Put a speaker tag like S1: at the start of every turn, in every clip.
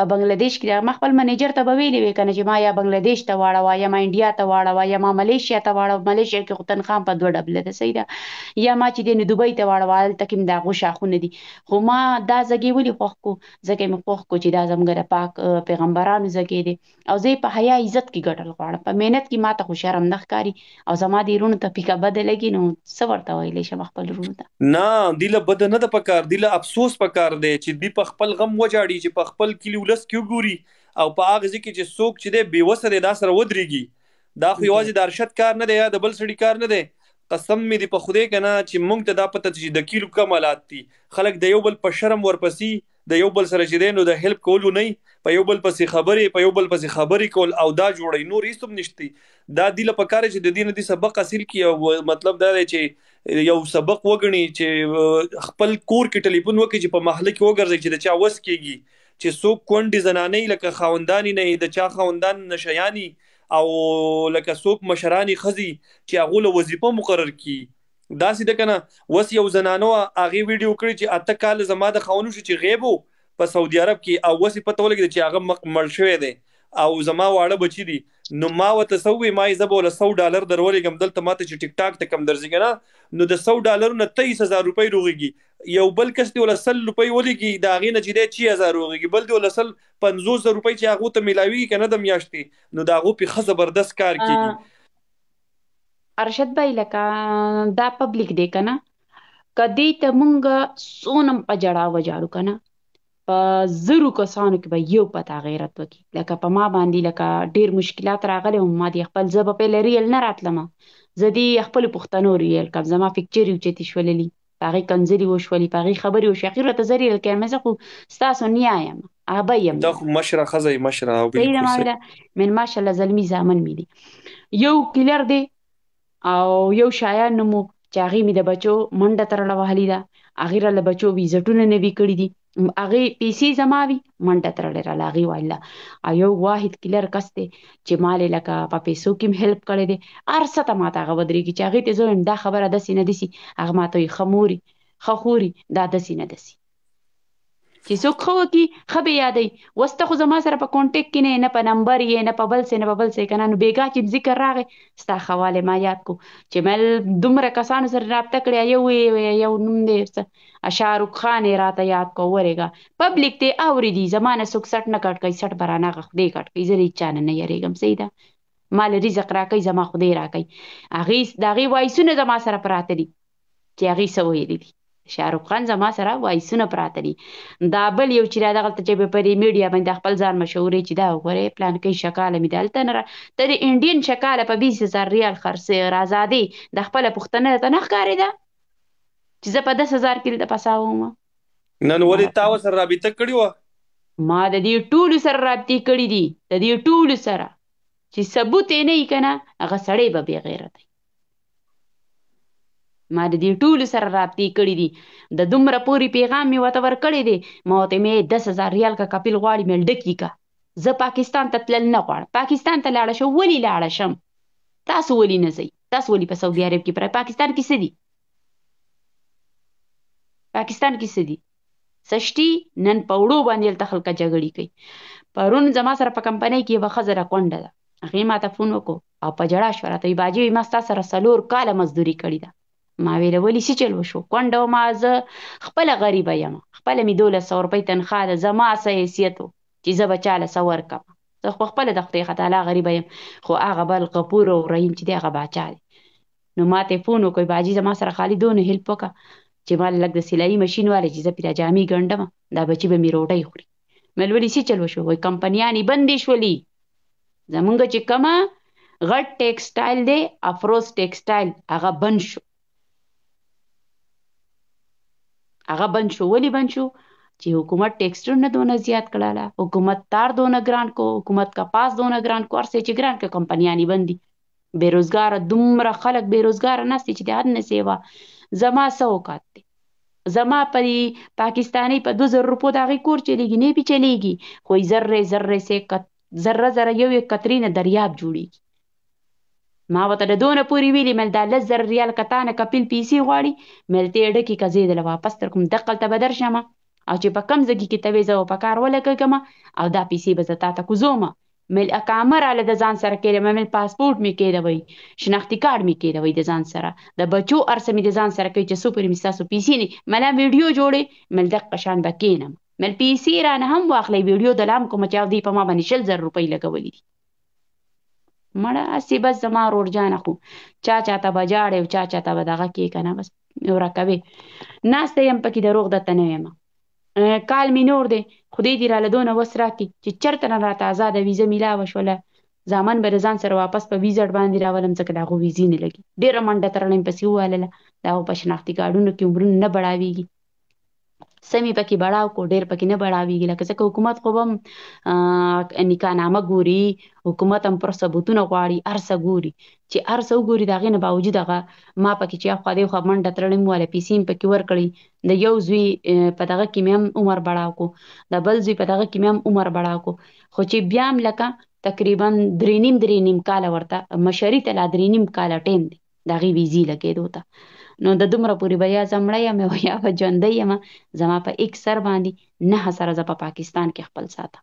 S1: په بنگلاديش کې دغه خپل منیجر ته به ویلې وي کنه چې ما یا بنگلاديش ته واړو یا ما انډیا ته واړو یا ما ملیشیا ته واړو ملیشیا کې خو تنخواه په 2 ډبل ده صحیح ده یا ما چې د دوبۍ ته واړو تکم دا غوښه خونه دي خو ما دا زګي ولي خوخ کو زګي مې خوخ کو چې دا زمګره پاک پیغمبرانو زګي دي او زه په حیا عزت کې ګټل غواړم په مهنت کې ماته خو شرم نه ښکاری او زما دی رونو ته پیکا بد لګي نو څه ورته ویلې شم خپل رونو
S2: ته نه دله بد نه د پکار دله افسوس پکار دی چې دی په خپل غم وجاړي چې په خپل کلی ډس کیو ګوري او په هغه ځکه چې څوک چې د بیوسه د داسره ودرېږي دا خو یوازې د ارشد کار نه دی یا د بل سړي کار نه دی قسم می دی په خوده کنه چې مونږ ته دا پته چې د کیلو کمالات دي خلک د یو بل په شرم ورپسې د یو بل سره چې دینو د هلپ کولو نه په یو بل پسې خبرې په یو بل پسې خبرې کول او دا جوړې نور هیڅ هم نشتی دا دی لپاره چې د دین دي سبق حاصل کیو مطلب دا دی چې یو سبق وګڼي چې خپل کور کې ټلیفون وکړي چې په محله کې وګرځي چې دا چا وس کیږي چې څوک کونډې زنانې لکه خاوندانې نه د چا خاوندان نشيانی او لکه څوک مشرانی خزي چې هغه له وظیفه مقرر کی دا سید کنه وس یو زنانو هغه ویډیو کړی چې اته کال زما د خاونو شو چې غیبو په سعودي عرب کې او وس په توله کې چې هغه مړ شوی دی او زما واړه بچی دي نو ما وته سوې ما یې زبول 100 ډالر درولېګم دلته ماته چې ټیک ټاک ته کم درځي نه نو د 100 ډالر نه 23000 روپۍ روغيږي یو بل کس دی ول 100 روپۍ ولېږي دا غي نه چې دی 6000 روغيږي بل دی ول 100 500 روپۍ چې هغه ته ملاوي کنه د میاشتې نو دا غو په خ زبردست کار کوي
S1: ارشد بای لکه دا پبلک دی کنه کدی ته مونږ سونم په جړا وجاړو کنه په زرو کسانو کې به یو په تغیرات وکړي لکه په ما باندې لکه ډیر مشکلات راغلي او ما دې خپل زبه په لریل نه راتلم زه دې خپل پښتنو ریل کم زما فکر یو چتی شوللی پاغي کنځري وشولې پاغي خبري وشي اخیر ته زری لکه مزه خو ستاسو نه یم ابا یم
S2: دا خو مشره خزه مشره او بل
S1: من ماشاءالله زلمی زامن مې
S2: دي
S1: یو کلر دی او یو شایان نمو چاغي مې د بچو منډه ترړه وهلی دا اخیر له بچو ویزټونه نه وی کړی دي هغه پیسې زماوي منډه ترړه را لاغي وایله ایو واحد کلر کسته چې مال لکه په پیسو کې هیلپ کړي دي ارسه ته ماته غوډري کې چې هغه ته زو دا خبره د سینې دسی هغه ماته خموري خخوري دا د سینې دسی چې څوک خو کی خبه یادې وسته خو زما سره په کانټیکټ کې نه نه په نمبر یې نه په بل څه نه په بل څه کنه نو بیګا چې ذکر راغی ستا خواله ما یاد کو چې مل دومره کسانو سره رابطه کړی یو یو نوم دې څه اشار خان راته یاد کو ورېګا پبلک ته اوري دي زمانه څوک سټ نه کټ کوي سټ برانه غخ دې کټ کوي زری چانه نه یریګم سیدا مال رزق راکې زما خو دې راکې اغه داغي وایسونه زما سره پراته دي چې اغه سوې دي شاروخ خان زما سره وایسونه پراته دي دا بل یو چې دا دغلته چې په ری میډیا باندې خپل ځان مشهورې چې دا غورې پلان کې شکاله مې دلته نه ته د انډین شکاله په 20000 ریال خرڅه رازادي د خپل پښتنه ته نه ښکارې ده چې زه په 10000 کې د پساوم
S2: نن ولې تا سره رابطه کړی و
S1: ما د دې ټولو سره رابطه کړې دي د دې ټولو سره چې ثبوت یې نه یې کنه هغه سړی به بی غیرت ما د دې ټولو سره رابطې کړې دي د دومره پوری پیغام می وته ور کړې دي ما ته مې 10000 ریال کا کپیل غواړي مې ډکی کا زه پاکستان ته تلل نه غواړم پاکستان ته لاړ شم ولی لاړ شم تاسو ولی نه ځئ تاسو ولی په سعودي عرب کې پر پاکستان کې سدي پاکستان کې سدي سشتي نن پوړو باندې تل خلک جګړې کوي پرون زما سره په کمپنۍ کې وخزره کونډه ده هغه ما ته فون وکړ او په جړا شو راته باجی ما ستا سره سلور کال مزدوري کړې ده ما ویل ولې څه چل وشو کونډه ما زه خپله غریبه یم خپله مې دولس سوه روپۍ تنخوا ده زما څه حیثیت و چې زه به چاله څه ورکړم زه خو خپله د خدای تعالی غریبه یم خو هغه بل غفور او رحیم چې دی هغه باچا دی نو ما ته یې فون وکړ باجي زما سره خالي دونه هیلپ وکړه چې ما لږ د سلایي ماشین والی چې زه پرې را جامې ګنډمه دا بچي به مې روټۍ خوري مې ویل ولې څه چل وشو وایي کمپنیانې بندې شولې زمونږ چې کومه غټ ټیکسټایل دی افروز ټیکسټایل هغه بند شو هغه بند شو ولی بند شو چې حکومت ټیکسټونه دونه زیات کړاله حکومت تار دونه ګران کو حکومت کپاس دونه ګران کو ارسه چې ګران کې کمپنیانی بندي بیروزګار دومره خلک بیروزګار نه سي چې د حد نه سیوا زما سو کات زما په پاکستانی په 2000 روپو دا غي کور چلیږي نه به چلیږي خو ذره ذره سي کت ذره ذره یو کترینه دریاب جوړیږي ما وته د دونه پورې ویلي مل دا لس زره ریال که تا نه کپیل پیسې غواړي مل ته یې ډکې که زه یې دله واپس درکړم دقلته به درشمه او چې په کم ځکي کې ته وې زه په کار ولګېږم او دا پیسې به زه تا ته کوزومه مل اقامه راله د ځان سره کېږم مل پاسپورټ مې کېدوي شناختي کارت مې کېدوي د ځان سره د بچو ارسه مې د ځان سره کوي چې سوپر مې ستاسو پیسې نه مله ویډیو جوړې مل د قشان به کېنم مل پیسې رانه هم واخلې ویډیو د لام کوم چې او دی په ما باندې شل زر روپۍ لګولې دي مړه سی بس زما روړ جان خو چا چاته بجاړ او چا چاته بدغه کې کنه بس ورکوي ناس یم پکې دروغ دته نه یم کال می نور دی خدای دې را لدونه وسره کی چې چرته نه راته آزاد ویزه میلا وشوله ځامن به ځان سره واپس په ویزټ باندې راولم ځکه دا غو ویزې نه لګي ډیر منډه ترنم پسې واله دا په شناختی کارډونو کې عمرونه نه بڑاویږي سمې پکې بڑاو کو ډېر پکې نه بڑاویږي لکه څنګه حکومت خو هم نکانامه ګوري حکومت هم پر ثبوتونه غواړي ارسه ګوري چې ارسه وګوري داغه نه باوجود هغه ما پکې چې خو دې خو منډه ترلې مواله پیسې پکې ور کړی د یو زوی په دغه کې مم عمر بڑاو کو د بل زوی په دغه کې مم عمر بڑاو کو خو چې بیا هم لکه تقریبا درې نیم درې نیم کال ورته مشری ته لا درې نیم کال ټیم دی دغه ویزی لګې دوته نو د دومره پورې به یا زه مړه یم او یا به ژوندی یم زما په ایک سر باندې نهه سره زه په پا پاکستان کې خپل ساتم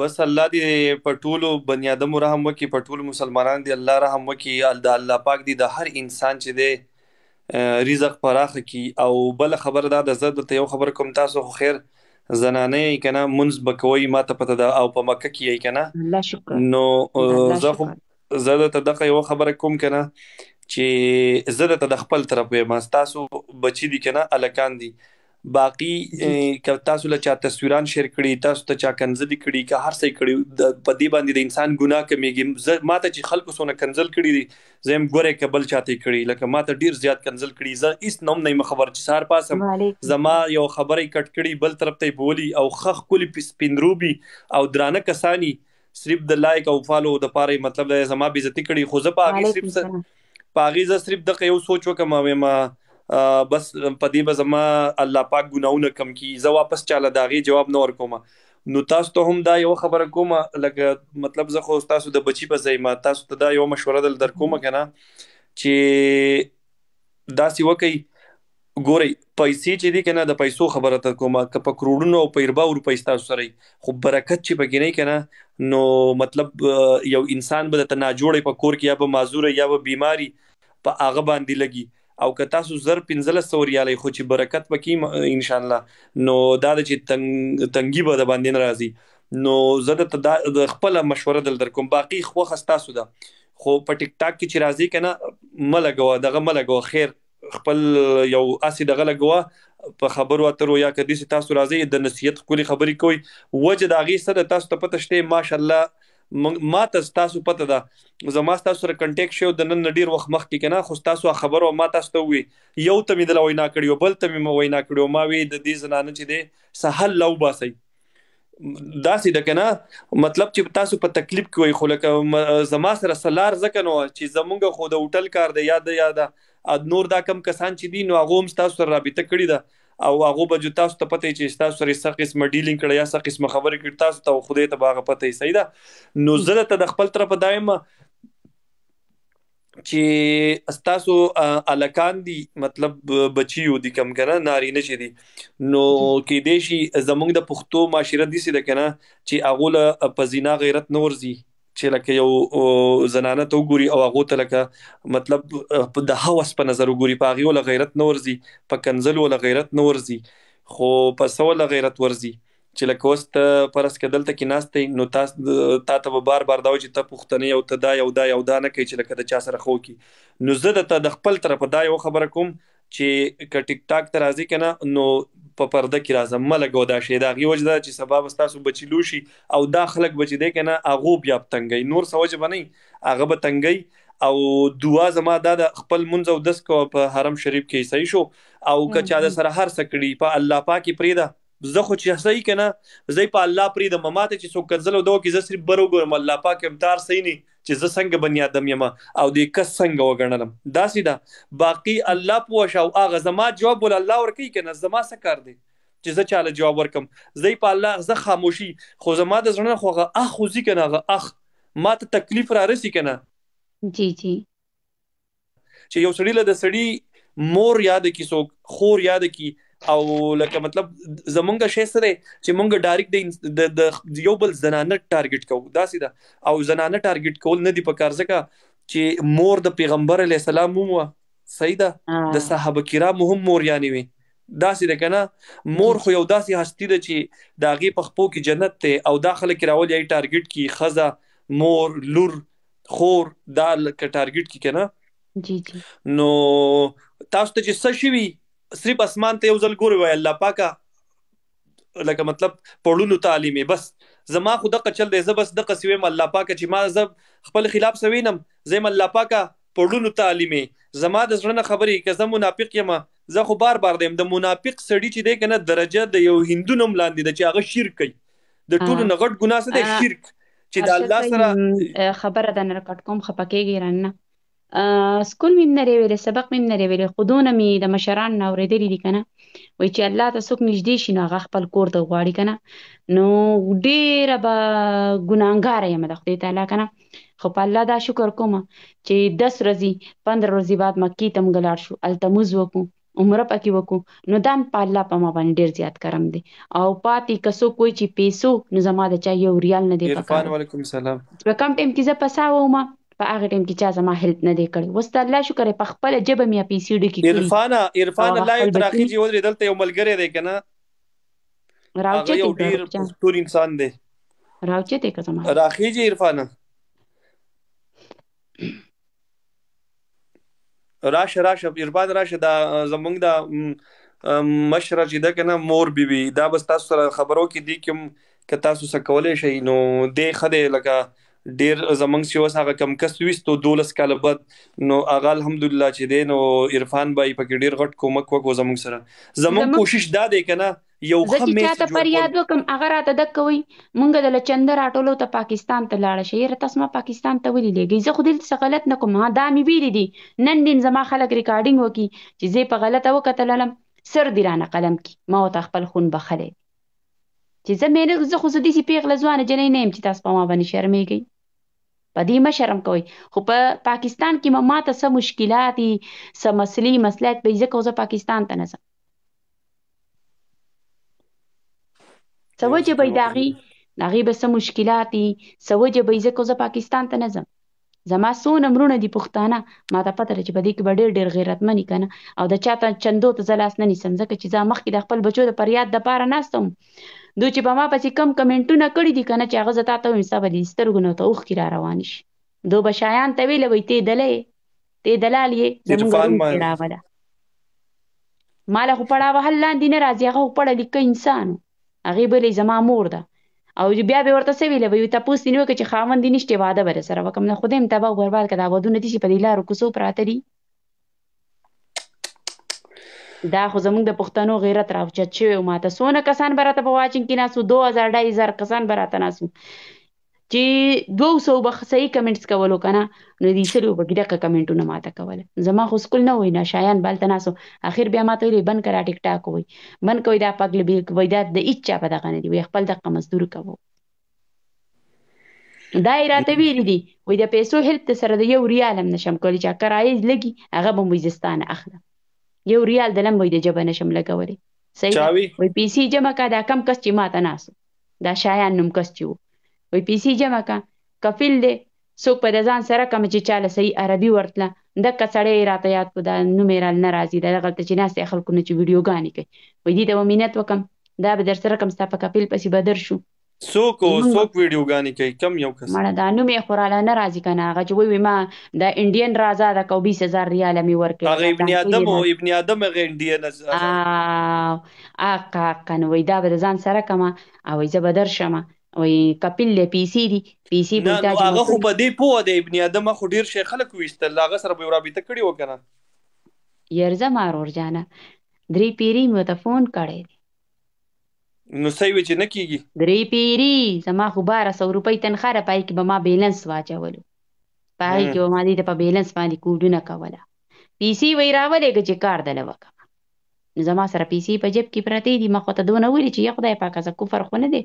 S2: بس الله دې په ټولو بنی آدمو رحم وکړي په ټولو مسلمانانو دې الله رحم وکړي د الله پاک دې د هر انسان چې دې رزق پراخه کی او بل خبر دا د زړه ته یو خبر کوم تاسو خو خیر زنانه کنه منځ بکوي ماته پته ده او په مکه کې کنه نو زه خو زه ته دغه یو خبره کوم کنه چې زه ته د خپل طرف ما تاسو بچی دي کنه الکان دي باقی که تاسو له چا تصویران شیر کړي تاسو ته چا کنزل کړي که هر څه کړي په دې باندې د انسان ګناه کمیږي ما ته چې خلکو سونه کنزل کړي دي زم ګوره کبل چاته کړي لکه ما ته ډیر زیات کنزل کړي زه هیڅ نوم نه خبر چې سار پاسم زما یو خبره کټ کړي بل طرف ته بولی او خخ کلی پسپندروبي او درانه کسانی صرف د لایک او فالو د پاره مطلب زما بیزتی کړي خو زه په هغه صرف پاغي ز صرف د یو سوچ وکم او ما بس په دې به زما الله پاک ګناونه کم کی زه واپس چاله داغي جواب نه ورکوم نو تاسو ته هم دا یو خبره کوم لکه مطلب زه خو تاسو د بچی په ځای ما تاسو ته دا یو مشوره دل در کوم کنه چې دا سی وکي ګوري پیسې چې دي کنه د پیسو خبره تر کومه ک په کروڑونو او په ربا روپۍ تاسو سره خو برکت چې بګی نه کنه نو مطلب یو انسان به د تنا جوړې په کور کې یا به معذور یا به بیماری په هغه باندې لګي او که تاسو زر 1500 ریالې خو چې برکت پکې ان شاء الله نو دا چې تنګ تنګي به باندې ناراضي نو زه د خپل مشوره دل در کوم باقي خو خستاسو ده خو په ټیک ټاک کې چې راځي کنه ملګو دغه ملګو خیر خپل یو اسی دغه لګوا په خبرو اترو یا کدي تاسو راځي د نصیحت کولی خبري کوي وجه دا غي سره تاسو ته پته شته ماشالله ما تاسو تاسو پته ده زما تاسو سره کنټیکټ شو د نن ډیر وخت مخکې کنه خو تاسو خبر او ما تاسو ته وی یو ته مې د وینا کړیو بل ته مې وینا کړیو ما وی د دې زنانه چې ده سهل لو باسي دا سې د کنه مطلب چې تاسو په تکلیف کې وي خو لکه زما سره سلار زکنو چې زمونږ خو د هوټل کار دی یاد یاد نور دا کم کسان چې دي نو هغه هم تاسو سره رابطه کړی ده او هغه به جو تاسو ته پته چې تاسو سره څه قسمه ډیلینګ کړی یا څه قسمه خبرې کړی تاسو ته خوده ته باغه پته صحیح ده نو زه ته د خپل طرف دایم چې استاسو الکان دي مطلب بچیو دي کم کنه نارینه شي دي نو کې دې شي زمونږ د پښتو معاشره دي سي د کنه چې اغه له پزینا غیرت نور زی چې لکه یو زنانه ته وګوري او هغه ته لکه مطلب د هوس په نظر وګوري پاغي ول غیرت نورزي په کنزل ول غیرت نورزي خو په سوال غیرت ورزي چې لکه اوس ته پرس کېدل ته کې ناستې نو تاسو تا ته به بار بار دا و چې ته پښتنې او ته دا یو دا یو دا نه کوي چې لکه د چا سره خو کی نو زه د خپل طرف دا یو خبره کوم چې ک ټیک ټاک ته راځي کنه نو په پرده کې راځم ملګو دا شی دا غي وجدا چې سبب تاسو بچی لوشي او دا خلک بچی دی کنه اغه بیا تنګي نور سوج بنې اغه به تنګي او دعا زما د خپل منځ او دس کو په حرم شریف کې صحیح شو او کچا د سره هر سکړي په پا الله پاکي پریدا زه خو چې صحیح کنه زه په الله پری د مما ته چې څوک کنزل دوه کې زه صرف برو ګورم الله پاک امتار صحیح نه چې زه څنګه بنی ادم یم او دې کس څنګه وګڼلم دا سیدا باقی الله پوه شو اغه زما جواب ول الله ورکی کنه زما څه کار دی چې زه چاله جواب ورکم زه په الله زه خاموشي خو زما د زړه خوغه اخ خو ځی کنه اخ ما ته تکلیف را رسی کنه جی جی چې یو سړی له د سړی مور یاد کی څوک خور یاد کی او لکه مطلب زمونږ شې سره چې مونږ ډایرکټ د یو بل زنانه ټارګټ کوو دا سیده او زنانه ټارګټ کول نه دی په کار ځکه چې مور د پیغمبر علی السلام مو سیده د صحابه کرام هم مور یاني وي داسې ده کنه مور خو یو داسې هستی ده چې داغه په خپو کې جنت ته او داخله کې راول یي ټارګټ کی خزه مور لور خور دا لکه ټارګټ کی کنه جی جی نو تاسو ته چې څه شي صرف اسمان ته یو ځل ګوري وای الله پاکه لکه مطلب پړونو تعلیمي بس زما خو دغه چل دی زه بس دغه سویم الله پاکه چې ما زه خپل خلاف سوینم زم الله پاکه پړونو تعلیمي زما د زړه خبرې که زه منافق یم زه خو بار بار دیم د منافق سړی چې دی کنه درجه د یو هندو نوم لاندې د چې هغه شرک کوي د ټولو نغټ ګناه څه دی شرک چې د الله
S1: سره خبره ده نه کټ کوم خپکیږي رانه سکول مې نه دی ویلی سبق مې نه دی ویلی خو دونه مې د مشرانو نه اورېدلي دي که نه وایي چې الله ته څوک نږدې شي نو هغه خپل کور ته غواړي که نه نو ډېره به ګناهګاره یم د خدای تعالی که نه خو په الله دا شکر کوم چې 10 ورځې 15 ورځې بعد مکی تم غلاړ شو التمز وکړو عمره پکې وکړو نو دام په الله په ما باندې ډیر زیات کرم دی او پاتې کسو کوئی چې پیسو نو زما د چا یو ریال نه دی پکاره
S2: علیکم سلام
S1: په کم ټیم کې زه پساوم په هغه ټیم کې چا زما هیلپ نه دی کړی وسته الله شکر په خپل جبه میا پی سي ډي کې عرفان عرفان الله یو تراخي جی
S2: ودرې دلته یو ملګری دی کنه
S1: راوچې یو ډیر
S2: ټول انسان دی
S1: راوچې ته کزما
S2: راخي جی عرفان راشه راشه عرفان راشه دا زمونږ دا مشره چې دا کنه مور بیبي دا بس تاسو سره خبرو کې دي کوم که تاسو سره کولای شئ نو دې خده لکه ډیر زمنګ چې وس هغه کم کس وستو 12 کاله بعد نو هغه الحمدلله چې دی نو عرفان بای پکې ډیر غټ کومک وکړو زمنګ سره زمنګ کوشش دا دی کنه یو خمه چې چاته پر یاد
S1: وکم هغه راته د کوي مونږ د لچندر اټولو ته پاکستان ته لاړ شي رته سم پاکستان ته ولې لګي زه خو دې څه غلط نه کوم دا مې ویل دي نن دین زما خلک ریکارډینګ وکي چې زه په غلطه وکتللم سر دی رانه قلم کی ما او خپل خون بخله چې زه مې زه خو دې پیغله ځوانه جنې نیم چې تاسو په ما باندې شرمېږئ په دې مشرم کوي خو په پاکستان کې ما ماته سم مشکلات دي سم مسلې مسلات به ځکه زه پاکستان ته نه ځم سوجه به داغي داغي به سم مشکلات دي سوجه به ځکه زه پاکستان ته نه ځم زما سونه مرونه دي پښتانه ما ته پته چې په دې کې به ډېر ډېر غیرتمنی کنه او د چاته چندو ته زلاس نه نیسم ځکه چې زه مخکې د خپل بچو د پریاد د پاره ناستم دوی چې په ما پسې کم کمنټونه کړی دي کنه چې هغه زتا ته ومسا به دي سترګو نه ته اوخ کی را روان شي دو بشایان ته ویل وي ته دلې ته دلال یې زمونږ مالا خو پړا وهل لاندې نه راځي هغه پړا لیک انسان هغه بلې زما مور ده او بیا به ورته سویل وي ته پوس نیو کې چې خاوند دي نشته واده بر سره وکم نه خودم تباہ برباد کړه ودونه دي چې په دې لارو کوسو پراته دي دا خو زمونږ د پښتنو غیرت راوچت شوی او ماته سونه کسان براته په واچین کې ناسو 2000 2000 کسان براته ناسو چې 200 به صحیح کمنټس کولو کنه نو دې سره به ګډه کمنټونه ماته کوله زما خو سکول نه وای نه شایان بلته ناسو اخر بیا ماته لري بند کرا ټیک ټاک وای بند کوي دا پګل به وای دا د اچا په دغه نه دی وای خپل د مزدور کوو دا راته ویل دي وای د پیسو هلپ سره د یو ریال هم نشم کولی چې کرایې لګي هغه به مزستانه اخلم یو ریال دلم وای د جبه نشم لګولې صحیح وای پیسې جمع کا دا کم کس چې ماته ناس دا شایان نم کس چې وای پیسې جمع کا کفیل دې څوک په ځان سره کم چې چاله صحیح عربي ورتله د کڅړې راته یاد کو دا نومرال ناراضي دا غلط چې ناس خلکو نه چې ویډیوګانې کوي وای دې ته مینت وکم دا به در سره کم ستا په کفیل پسې بدر شو
S2: څوک څوک ویډیوګانې کوي کم یو کس مړه دا
S1: نوم یې خوراله نه راځي کنه هغه چې وی ما د انډین رازا د 22000 ریال می ورکړ هغه ابن ادم او
S2: ابن ادم هغه انډین
S1: اقا کنه وی دا به ځان سره کما او زه به درشم وی کپل له پی سي دي پی سي به تا هغه خو
S2: په دې پوه د ابن ادم خو ډیر شي خلک وېستل هغه سره به رابطه کړی وکنه
S1: يرزه مارور جانا درې پیری مو ته فون کړی
S2: نو سوي وي چې نه کیږي
S1: درې پیری زما خو 1200 روپۍ تنخواه را پای کې به ما بیلانس واچولو پای کې به ما دې ته په بیلانس باندې کوډونه کوله پیسې وای راولېږه چې کار دله وکړه نو زما سره پیسې په جیب کې پرتې دي ما خو ته دونه ویلي چې یا خدای پاکه زه کفر خو نه دی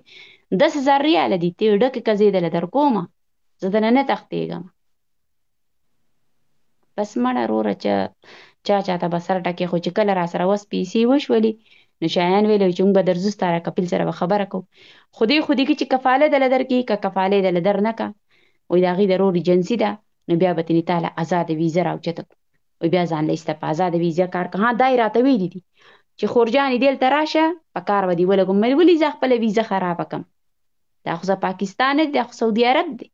S1: دس هزار ریاله دي ته ډکې کزېدله در کومه زه دنه نه تښتېږم بس مړه روره چې چا چاته به سر ټکې خو چې کله را سره وس پیسې وشولې نو شایان ویل چې موږ به درځو ستاره کپل سره به خبره کو خودی خودی کې چې کفاله دل درکې ک کفاله دل در نه کا وې دا غي ضروري جنسي ده نو بیا به تني تعالی آزاد ویزه راوچته او بیا ځان لسته په آزاد ویزه کار کها دایره ته ویلې دي چې خورجان دل تراشه په کار ودی ولګم مې ولې ځ خپل ویزه خراب کم دا خو پاکستان دی خو سعودي عرب دی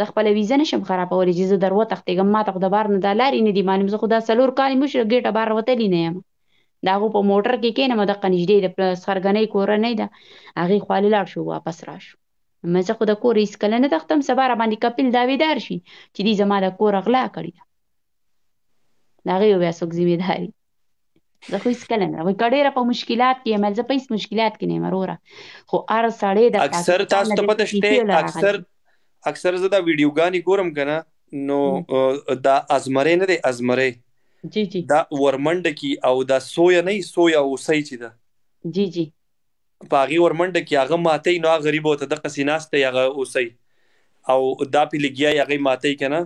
S1: زه خپل ویزه نشم خرابولې چې زه دروته تختګم ما ته د بار نه دلار نه دی مانم زه خو دا سلور کال مشه ګټه بار وته لینم دا غو په موټر کې کېنه مده قنجدې د سرګنې کور نه ده هغه خالي لاړ شو واپس راش مزه خو د کور هیڅ کله نه تختم سبا را باندې کپل داویدار شي چې دې زما د کور غلا کړی ده دا غي بیا څوک ذمہ داری زه خو هیڅ کله نه وای کډېره په مشکلات کې مل زه په هیڅ مشکلات کې نه مروره خو ار سړې د اکثر تاسو ته پته شته اکثر
S2: اکثر زه دا ویډیوګانې ګورم کنه نو دا ازمره نه دی ازمره جی جی دا ورمنډه کی او دا سویا نه سویا اوسې چې ده جی جی پاغي ورمنډه کی هغه ماته نو غریب وته د قسیناسته هغه اوسې او دا په لګیا هغه ماته کنه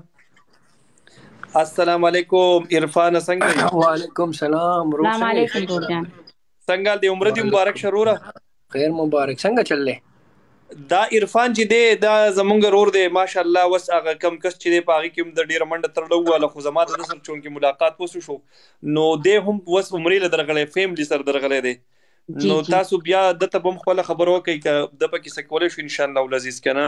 S2: السلام علیکم عرفان څنګه وعلیکم سلام روح السلام علیکم څنګه دې عمر دې مبارک شروره خیر مبارک څنګه چللې دا عرفان چې دی دا زمونږ رور دی ماشاءالله وس هغه کم کس چې دی پاغي کوم د ډیر منډه ترلو والا خو زما د سر چون کې ملاقات وسو شو نو دی هم وس عمرې له درغلې فیملی سره درغلې دی نو تاسو بیا د ته بم خپل خبرو کوي ک د پکې سکول شو ان شاء الله ولزیز کنه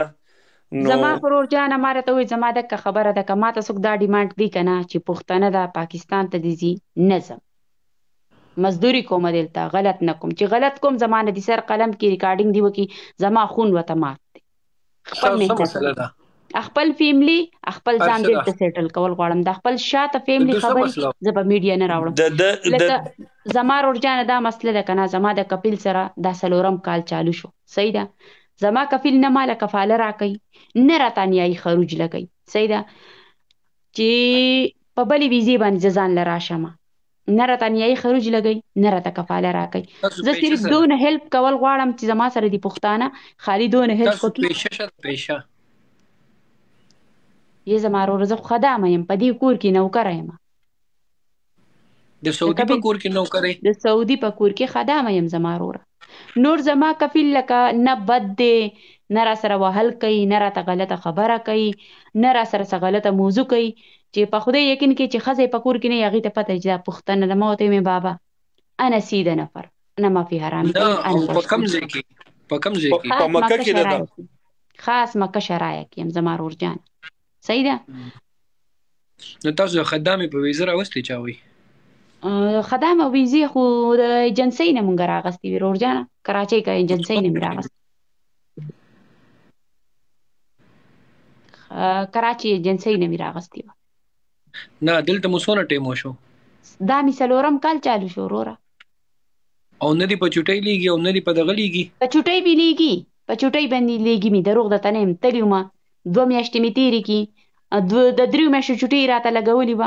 S2: نو زما
S1: پرور جان ماره ته وي زما د خبره ده ک ما تاسو دا ډیماند دی کنه چې پښتنه د پاکستان ته دي نظم مزدوري کوم دلته غلط نه کوم چې غلط کوم زمانه دي سر قلم کې ریکارډینګ دی وکي زما خون وته مات دي
S3: خپل نه
S1: خپل فیملی خپل ځان دې ته سیټل کول غواړم د خپل شاته فیملی خبر زبا میډیا نه
S2: راوړم
S1: زما ورجان دا مسله ده کنه زما د کپیل سره د سلورم کال چالو شو صحیح ده زما کفیل نه مال کفاله راکې نه راتانیای خروج لګی صحیح ده چې په بلې ویزه باندې ځان لرا شمه نه راته نیایي خروج لګي نه راته کفاله راکړي زه صرف دونه هلپ کول غواړم چې زما سره دی پښتانه خالي دونه هلپ کوي
S3: پېښه شت پېښه
S1: یې زما ورور زه خدامه يم په دې کور کې نوکر یم
S3: د سعودي په کور کې نوکرې
S1: د سعودي په کور کې خدامه يم زما ورور نور زما کفیل لکه نه بد دی نه را سره وهل کوي نه را ته غلطه خبره کوي نه را سره غلطه موضوع کوي چې په خوده یقین کې چې خزه پکور کې نه یغی ته پته چې دا پښتنه د موته مې بابا انا سید نفر انا ما فی حرام انا په کم
S3: ځای کې په کم ځای کې په مکه کې ده
S1: خاص مکه شرایع کې هم زما ورور جان صحیح ده
S3: نو تاسو خدامه په ویزه راوستي چاوي
S1: خدامه ویزه خو د ایجنسی نه مونږ راغستې ورور جان کراچۍ کې ایجنسی نه راغستې کراچي ایجنسی نه میراغستی و
S3: نه دلته مو سونه ټیم وشو
S1: دا می سلورم کال چالو شو وروره
S3: او ندی په چټۍ لیږي او ندی په دغه لیږي
S1: په چټۍ به لیږي په چټۍ باندې لیږي می دروغ د تنه تلیومه دوه میاشتې می تیرې کی د درې میاشتې چټۍ راته لګولې و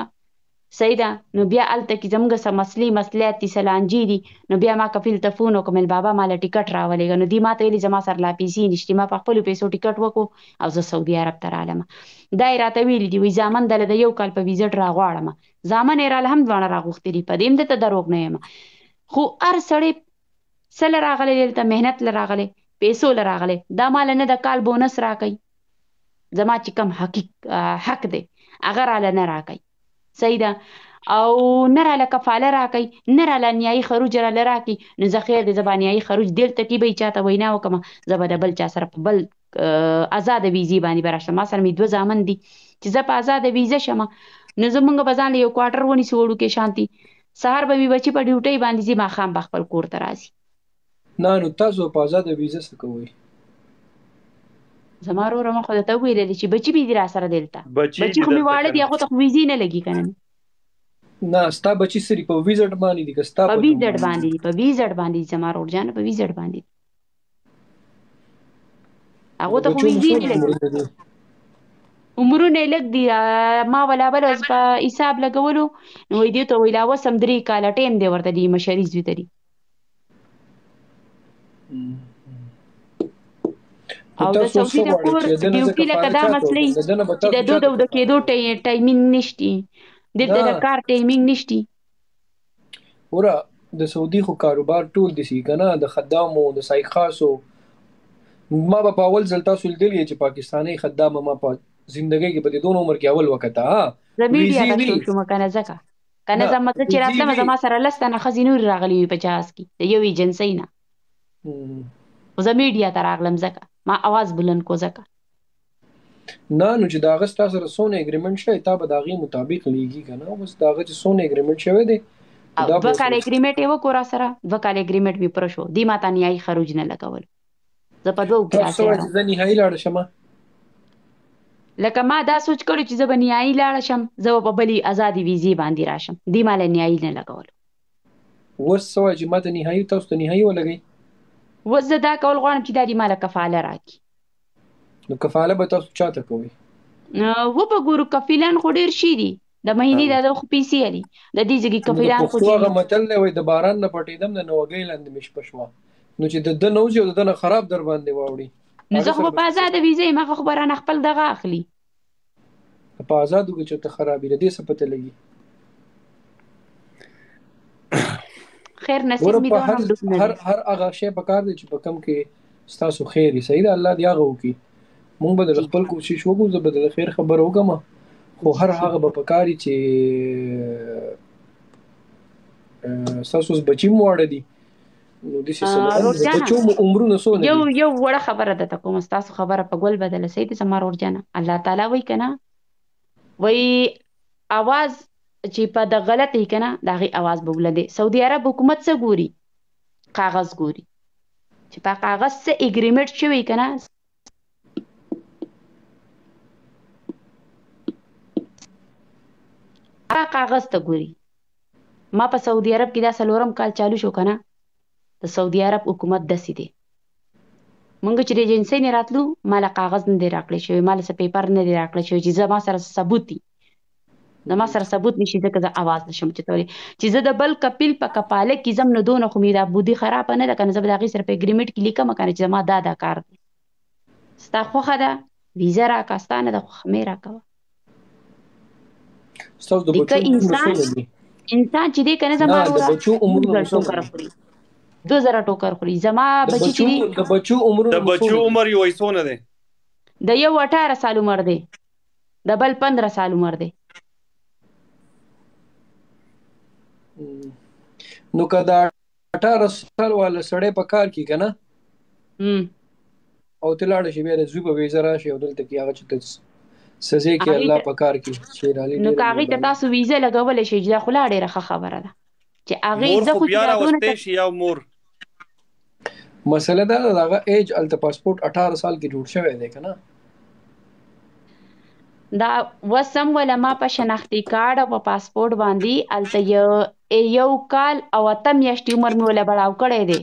S1: سیدا نو بیا الته کې زموږ سم مسلې مسلې تی سلانجی دي نو بیا ما کفیل ته فون وکمل بابا مال ټیکټ راولېګ نو دی ما ته ویلي زما سر لا پیسې نشته ما په خپل پیسو ټیکټ وکړو او زه سعودي عرب ته رالم دا راته ویل دی وی ځامن دل د یو کال په ویزټ راغواړم ځامن یې را الحمدلله راغوختلی په دې مده ته دروغ نه یم خو ار سړی سل راغلی دلته مهنت لراغلی پیسو لراغلی دا مال نه د کال بونس راکې زما چې کم حق حق دی هغه را لنه راکې صحیح ده او نه را کفاله راکې نه را نیایي خروج را لراکې نو زه خیر دې زبانیایي خروج دلته کې به چاته وینا وکم زه به د بل چا سره په بل آزاد ویزه باندې براشم ما سره مې دوه ځامن دي چې زه په آزاد ویزه شم نو زمونږ به ځان یو کوارټر ونی سوړو کې شانتي سهار به مې بچي په ډیوټي باندې زی ما خام بخپل کور ته راځي
S3: نه نو تاسو په آزاد ویزه څه کوئ
S1: زما وروره ما خو ته ویلې چې بچی به دې را سره دلته بچی خو می واړه دی هغه ته ویزی نه لګي کنه
S3: نه ستا بچی سری په ویزټ باندې دي ستا په
S1: ویزټ باندې په ویزټ باندې زما وروره جان په ویزټ باندې
S3: هغه ته خو ویزی نه لګي
S1: عمرونه لګ دی ما ولا بل اوس په حساب لګولو نو دې ته ویلا وسم درې کاله ټیم دی ورته دی مشري زوی تری
S3: او د چوکۍ د کور ډیوټي لکه دا مسلې چې د دوه
S1: د کېدو ټایمینګ نشتی د د کار ټایمینګ نشتی
S3: ورا د سعودي خو کاروبار ټول دي سي کنه د خدامو د سایخاصو ما په اول ځل تاسو لیدلې چې پاکستانی خدامه ما په زندګۍ کې په دې دوه عمر کې اول وخت ها زميډیا راځو چې
S1: مکانه ځکه کنه زما ته چې راتلم زما سره لستنه خزینو راغلی په 50 کې د یوې جنسینا زميډیا ته راغلم ځکه ما आवाज بلند کو ځکه
S3: نه نو چې دا غستا سره سونه اګریمنت شوی تا به دا غي مطابق لیږي کنه اوس دا غي سونه اګریمنت شوی دی دا به کال
S1: اګریمنت یو کور سره
S3: د کال اګریمنت به پر شو دی ماته نیای خروج نه لګول زه په دوه کې راځم تاسو ځنی هی لاړ شمه
S1: لکه ما دا سوچ کړو چې زه به نیای لاړ شم زه په بلی ازادي ویزی باندې راشم دی مال نیای نه لګول
S3: وڅ سوای چې ماته نیای تاسو ته نیای ولګي
S1: وز دا کول غواړم چې دا دې مال کفاله راکړي
S3: نو کفاله به تاسو چاته کوئ
S1: و به ګورو کفیلان خو ډیر شي دي د مهینې د خو پیسې دي د دې ځګي کفیلان خو ډیر هغه
S3: متل دی وای د باران نه پټیدم د نوګې لاندې مش پښوا نو چې د د نوځي او د نه خراب در باندې واوړي نو زه خو په
S1: آزاد ویزې ما خو خبره نه خپل دغه اخلي
S3: په آزادو کې چې ته خرابې لدې څه پته لګي
S1: خیر نصیب می دا هم دونه هر
S3: هر هغه شی په کار دی چې په کم کې ستاسو خیر صحیح ده الله دی هغه وکي مونږ به د خپل کوشش وکړو چې به د خیر خبر وکم خو هر هغه به په کاری چې تاسو بچی مو اړه دي نو د سیسه بچو مو عمرونه
S1: سونه یو یو وړه خبره ده کوم تاسو خبره په ګل بدل سي دي زما ورجنه الله تعالی وای کنه وای आवाज چې په د غلطې کنه دا غي आवाज بولندې سعودي عرب حکومت څه ګوري کاغذ ګوري چې په کاغذ څه اګریمنت شوی کنه هغه کاغذ ته ګوري ما په سعودي عرب کې دا سلورم کال چالو شو کنه د سعودي عرب حکومت دسی دی مونږ چې د ایجنسی نه راتلو مال کاغذ نه دی راکړی شوی مال څه پیپر نه دی راکړی شوی چې زما سره ثبوت دی د ما سره ثبوت نشي ځکه زه आवाज نشم چتوري چې زه د بل کپیل په کپاله کې زم نه دون خو میرا بودی خراب نه ده کنه زه به دا غي سره په اګریمنت کې لیکم کنه چې ما دا دا کار ستا خوخه ده ویزه را کاستانه د خوخه میرا کوه
S3: ستاسو د بچو انسان
S1: انسان چې دې کنه زما د بچو عمر ورسو کار خوري 2000 ټوکر خوري زما بچی چې
S2: د بچو عمر د بچو عمر یو ایسونه ده
S1: د یو 18 سال عمر دی د بل
S3: 15 سال عمر دی نو که دا 18 سال ولا سړی په کار کې کنه او تلاړ شي بیا د زوی په ویزه راشي او دلته کې هغه چې سزې کې الله په کار کې شیر علي نو کاغې ته تاسو
S1: ویزه لګول شي دا خو لا ډیره خبره ده
S3: چې هغه زه خو بیا راوستې شي یو مور مسله دا دغه ایج الته پاسپورت 18 سال کې جوړ شوی دی کنه
S1: دا وسم ولما په شناختی کارت او په پاسپورت باندې الته یو یو کال او اتم یشتي عمر مې ولا بڑاو کړی دی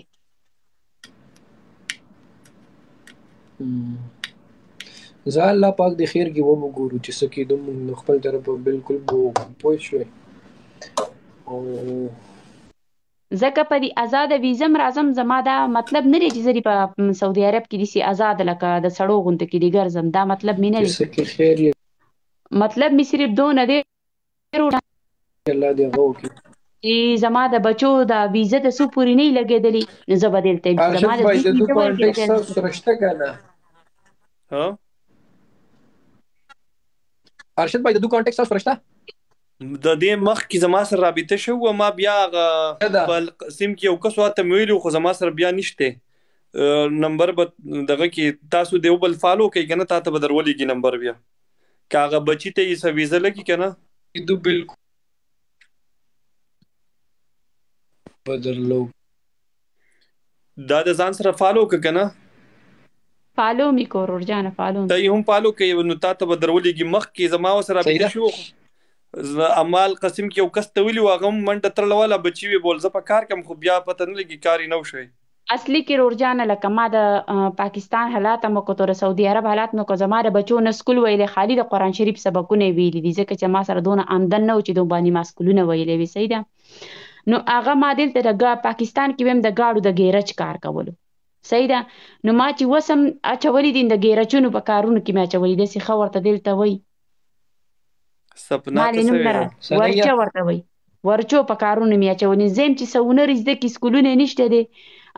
S3: زه الله پاک د خیر کې و وګورو چې سکه د موږ خپل طرف بالکل بو پوه شو او
S1: زکه په دې آزاد ویزم رازم زما دا مطلب نه لري چې زری په سعودي عرب کې دي سي آزاد لکه د سړو غونډه کې دي ګرځم دا مطلب مې نه
S3: لري
S1: مطلب می صرف دونه دی
S3: الله دې غوکي
S1: چې زما د بچو د ویزه د سو پوری نه لګېدلې زه بدل ته زما د دې په کانټیکس سره
S3: رښتا کنه
S2: ها ارشد بھائی د دوه
S3: کانټیکس سره رښتا
S2: د دې مخ کې زما سره رابطه شو او ما بیا بل سیم کې یو کس واته ویلو خو زما سره بیا نشته نمبر به دغه کې تاسو دیوبل فالو کوي کنه تاسو به درولېږي نمبر بیا کاغه بچی ته یې سويزه لګي کنه دو بالکل بدللو دا د ځان سره فالو ک کنه
S1: فالو می کو ور جان فالو
S2: ته هم فالو کې نو تا ته بدرولېږي مخ کې زما سره به شو امال قسم کې یو کس ته ویلی واغم منډه ترلواله بچی وی بول زه په کار کم خو بیا پته نه لګي کاری نو شوی
S1: اصلي کې رورجان لکه ما د پاکستان حالات مو کو تر سعودي عرب حالات مو کو زما د بچو نه سکول ویلې خالي د قران شریف سبقونه ویلې دي ځکه چې ما سره دونه آمدن نه و چې دوه باندې ما سکولونه ویلې وي صحیح ده نو هغه ما دلته د پاکستان کې ویم د گاډو د ګیرج کار کولو صحیح ده نو ما چې وسم اچولې دي د ګیرچونو په کارونو کې ما اچولې دي چې خبرته دلته وای
S2: سپنا څه ورچو
S1: ورته وای ورچو په کارونو مې اچولې زم چې سونر زده کې سکولونه نشته دي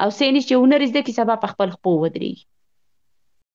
S1: او سینې چې ونه رېږدي، چې سبا په خپل خپو ودرېږي.